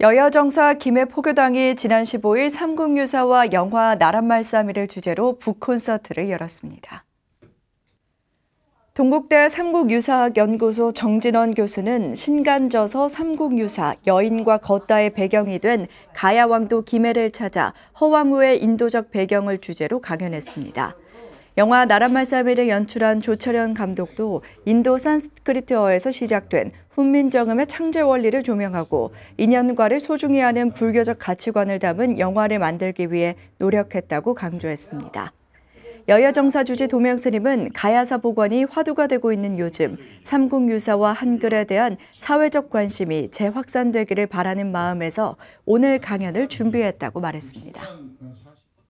여야 정사 김해 포교당이 지난 15일 삼국유사와 영화 나란말 싸미를 주제로 북콘서트를 열었습니다. 동국대 삼국유사학연구소 정진원 교수는 신간저서 삼국유사 여인과 걷다의 배경이 된 가야왕도 김해를 찾아 허황우의 인도적 배경을 주제로 강연했습니다. 영화 나란말싸비를 연출한 조철현 감독도 인도 산스크리트어에서 시작된 훈민정음의 창제 원리를 조명하고 인연과를 소중히 하는 불교적 가치관을 담은 영화를 만들기 위해 노력했다고 강조했습니다. 여여정사 주지 도명스님은 가야사 복원이 화두가 되고 있는 요즘 삼국유사와 한글에 대한 사회적 관심이 재확산되기를 바라는 마음에서 오늘 강연을 준비했다고 말했습니다.